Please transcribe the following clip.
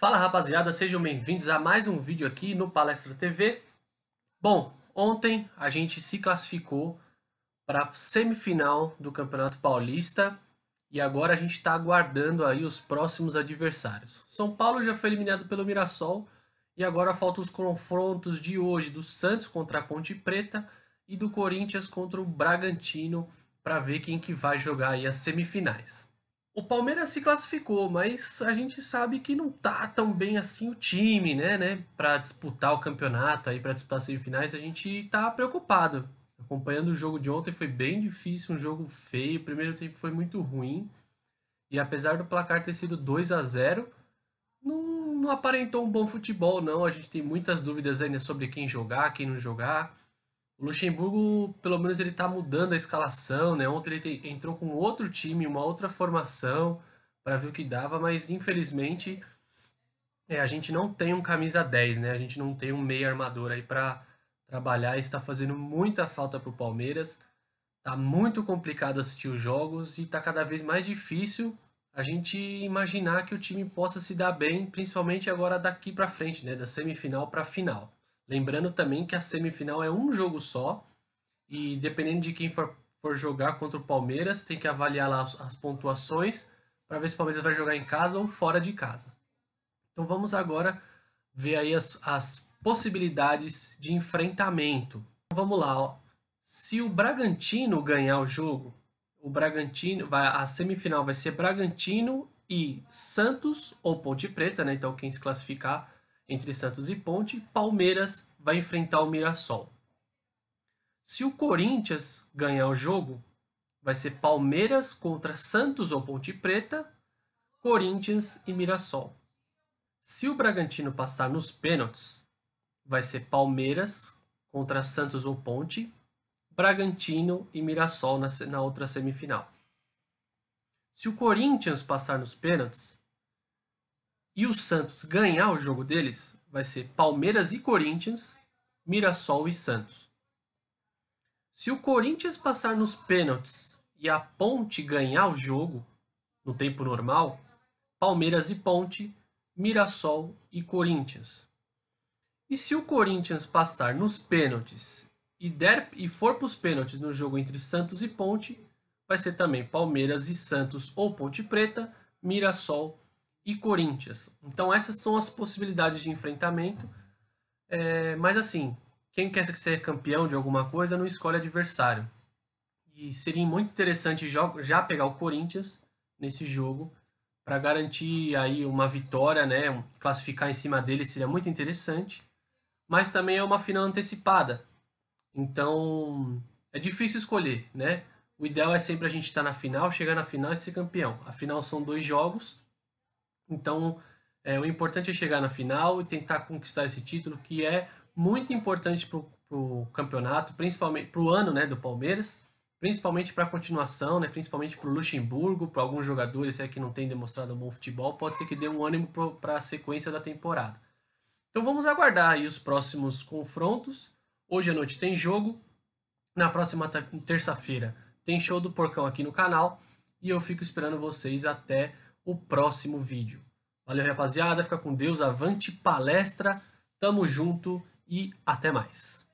Fala rapaziada, sejam bem-vindos a mais um vídeo aqui no Palestra TV. Bom, ontem a gente se classificou para a semifinal do Campeonato Paulista e agora a gente está aguardando aí os próximos adversários. São Paulo já foi eliminado pelo Mirassol e agora faltam os confrontos de hoje do Santos contra a Ponte Preta e do Corinthians contra o Bragantino para ver quem que vai jogar aí as semifinais. O Palmeiras se classificou, mas a gente sabe que não tá tão bem assim o time, né, né? Para disputar o campeonato aí, para disputar as semifinais, a gente tá preocupado. Acompanhando o jogo de ontem foi bem difícil, um jogo feio, o primeiro tempo foi muito ruim. E apesar do placar ter sido 2 a 0, não, não aparentou um bom futebol não. A gente tem muitas dúvidas ainda sobre quem jogar, quem não jogar. O Luxemburgo, pelo menos, ele está mudando a escalação, né? Ontem ele entrou com outro time, uma outra formação, para ver o que dava, mas infelizmente é, a gente não tem um camisa 10, né? A gente não tem um meio armador aí para trabalhar. Está fazendo muita falta pro Palmeiras. Tá muito complicado assistir os jogos e tá cada vez mais difícil a gente imaginar que o time possa se dar bem, principalmente agora daqui para frente, né? Da semifinal para final. Lembrando também que a semifinal é um jogo só e dependendo de quem for, for jogar contra o Palmeiras, tem que avaliar lá as, as pontuações para ver se o Palmeiras vai jogar em casa ou fora de casa. Então vamos agora ver aí as, as possibilidades de enfrentamento. Então, vamos lá, ó. se o Bragantino ganhar o jogo, o Bragantino vai a semifinal vai ser Bragantino e Santos ou Ponte Preta, né? Então quem se classificar entre Santos e Ponte, Palmeiras vai enfrentar o Mirassol. Se o Corinthians ganhar o jogo, vai ser Palmeiras contra Santos ou Ponte Preta, Corinthians e Mirassol. Se o Bragantino passar nos pênaltis, vai ser Palmeiras contra Santos ou Ponte, Bragantino e Mirassol na, na outra semifinal. Se o Corinthians passar nos pênaltis, e o Santos ganhar o jogo deles, vai ser Palmeiras e Corinthians, Mirassol e Santos. Se o Corinthians passar nos pênaltis e a Ponte ganhar o jogo, no tempo normal, Palmeiras e Ponte, Mirassol e Corinthians. E se o Corinthians passar nos pênaltis e, der, e for para os pênaltis no jogo entre Santos e Ponte, vai ser também Palmeiras e Santos ou Ponte Preta, Mirassol e Corinthians. Então essas são as possibilidades de enfrentamento. É, mas assim, quem quer ser campeão de alguma coisa não escolhe adversário. E seria muito interessante já pegar o Corinthians nesse jogo para garantir aí uma vitória, né? Classificar em cima dele seria muito interessante. Mas também é uma final antecipada. Então é difícil escolher, né? O ideal é sempre a gente estar tá na final, chegar na final e ser campeão. Afinal são dois jogos então, é, o importante é chegar na final e tentar conquistar esse título, que é muito importante para o campeonato, principalmente para o ano né, do Palmeiras, principalmente para a continuação, né, principalmente para o Luxemburgo, para alguns jogadores é que não têm demonstrado um bom futebol, pode ser que dê um ânimo para a sequência da temporada. Então vamos aguardar aí os próximos confrontos. Hoje à noite tem jogo, na próxima terça-feira tem show do Porcão aqui no canal e eu fico esperando vocês até o próximo vídeo. Valeu, rapaziada. Fica com Deus. Avante palestra. Tamo junto e até mais.